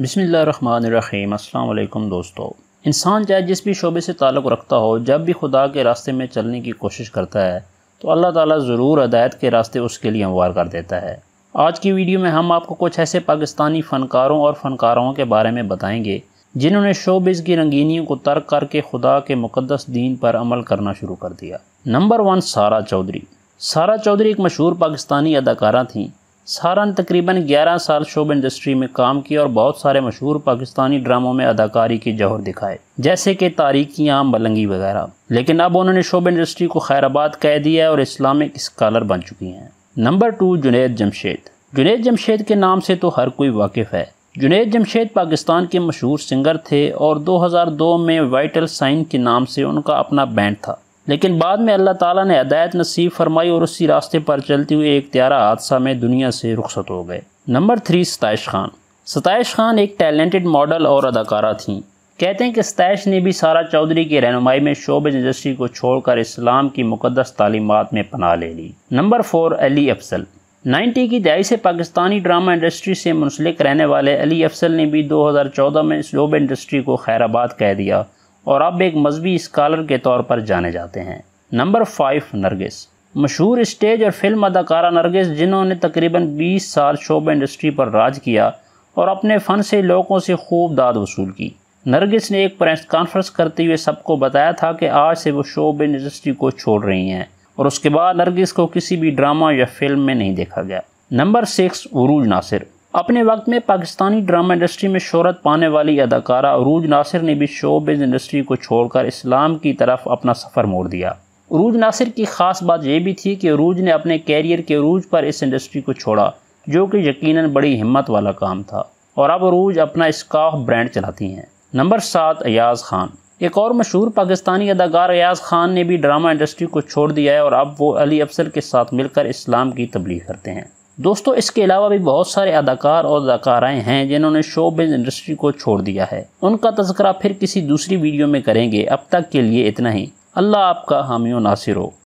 बसमीम् अल्लाम दोस्तों इंसान चाहे जिस भी शोबे से ताल्लुक़ रखता हो जब भी खुदा के रास्ते में चलने की कोशिश करता है तो अल्लाह ताला ज़रूर हदायत के रास्ते उसके लिए हमवार कर देता है आज की वीडियो में हम आपको कुछ ऐसे पाकिस्तानी फ़नकारों और फ़नकारों के बारे में बताएंगे जिन्होंने शोबिज़ की रंगीनियों को तर्क करके खुदा के मुकदस दीन पर अमल करना शुरू कर दिया नंबर वन सारा चौधरी सारा चौधरी एक मशहूर पाकिस्तानी अदाकारा थीं सारा ने तकरीबन 11 साल शोब इंडस्ट्री में काम किया और बहुत सारे मशहूर पाकिस्तानी ड्रामों में अदाकारी के जौहर दिखाए जैसे कि तारीखियाँ आम बलंगी वगैरह लेकिन अब उन्होंने शोब इंडस्ट्री को खैराबाद कह दिया है और इस्लामिक स्कॉलर बन चुकी हैं नंबर टू जुनेद जमशेद जुनेद जमशेद के नाम से तो हर कोई वाकिफ़ है जुनेद जमशेद पाकिस्तान के मशहूर सिंगर थे और 2002 में वाइटल साइन के नाम से उनका अपना बैंड था लेकिन बाद में अल्लाह ताला ने हदायत नसीब फरमाई और उसी रास्ते पर चलते हुए एक त्यारा हादसा में दुनिया से रुखसत हो गए नंबर थ्री सतश खान सतश खान एक टैलेंटेड मॉडल और अदाकारा थी कहते हैं कि सताइश ने भी सारा चौधरी की रहनुमाई में शोब इंडस्ट्री को छोड़कर इस्लाम की मुकदस तालीमत में पनाह ले ली नंबर फोर अली अफसल 90 की दहाई से पाकिस्तानी ड्रामा इंडस्ट्री से मुंसलिक रहने वाले अली अफसल ने भी 2014 में शोब इंडस्ट्री को खैराबाद कह दिया और अब एक मजहबी स्कॉलर के तौर पर जाने जाते हैं नंबर फाइव नरगिस मशहूर स्टेज और फिल्म अदाकारा नरगिस जिन्होंने तकरीबन 20 साल शोब इंडस्ट्री पर राज किया और अपने फ़न से लोगों से खूब दाद वसूल की नरगिस ने एक प्रेस कॉन्फ्रेंस करते हुए सबको बताया था कि आज से वो शोब इंडस्ट्री को छोड़ रही हैं और उसके बाद नरगिस को किसी भी ड्रामा या फिल्म में नहीं देखा गया नंबर सिक्स उरूज नासिर अपने वक्त में पाकिस्तानी ड्रामा इंडस्ट्री में शहरत पाने वाली अदाकारा अरूज नासिर ने भी शोबिज इंडस्ट्री को छोड़कर इस्लाम की तरफ अपना सफ़र मोड़ दिया अरूज नासिर की ख़ास बात यह भी थी कि अरूज ने अपने कैरियर के अरूज पर इस इंडस्ट्री को छोड़ा जो कि यकीनन बड़ी हिम्मत वाला काम था और अब अरूज अपना स्काफ ब्रांड चलाती हैं नंबर सात अयाज खान एक और मशहूर पाकिस्तानी अदाकार अयाज खान ने भी ड्रामा इंडस्ट्री को छोड़ दिया है और अब वो अली अफसर के साथ मिलकर इस्लाम की तबलीग करते हैं दोस्तों इसके अलावा भी बहुत सारे अदाकार और अदाकाराएँ हैं जिन्होंने शोबिज इंडस्ट्री को छोड़ दिया है उनका तस्करा फिर किसी दूसरी वीडियो में करेंगे अब तक के लिए इतना ही अल्लाह आपका हामियों नासिर हो